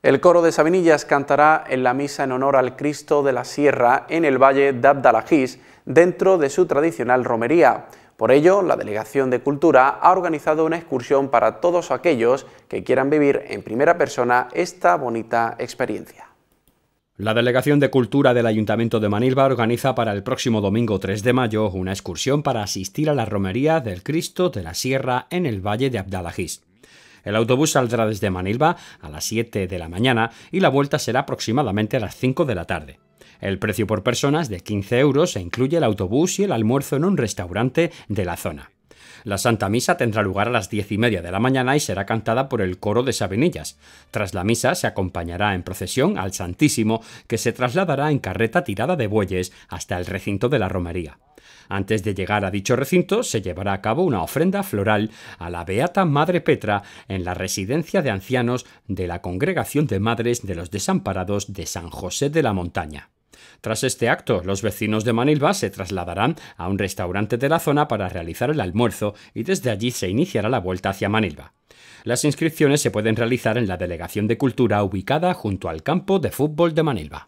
El coro de Sabinillas cantará en la misa en honor al Cristo de la Sierra en el Valle de Abdalajís, dentro de su tradicional romería. Por ello, la Delegación de Cultura ha organizado una excursión para todos aquellos que quieran vivir en primera persona esta bonita experiencia. La Delegación de Cultura del Ayuntamiento de Manilva organiza para el próximo domingo 3 de mayo una excursión para asistir a la romería del Cristo de la Sierra en el Valle de Abdalajís. El autobús saldrá desde Manilva a las 7 de la mañana y la vuelta será aproximadamente a las 5 de la tarde. El precio por persona es de 15 euros e incluye el autobús y el almuerzo en un restaurante de la zona. La Santa Misa tendrá lugar a las diez y media de la mañana y será cantada por el coro de Sabinillas. Tras la misa se acompañará en procesión al Santísimo, que se trasladará en carreta tirada de bueyes hasta el recinto de la romería. Antes de llegar a dicho recinto, se llevará a cabo una ofrenda floral a la Beata Madre Petra en la residencia de ancianos de la Congregación de Madres de los Desamparados de San José de la Montaña. Tras este acto, los vecinos de Manilva se trasladarán a un restaurante de la zona para realizar el almuerzo y desde allí se iniciará la vuelta hacia Manilva. Las inscripciones se pueden realizar en la Delegación de Cultura ubicada junto al campo de fútbol de Manilva.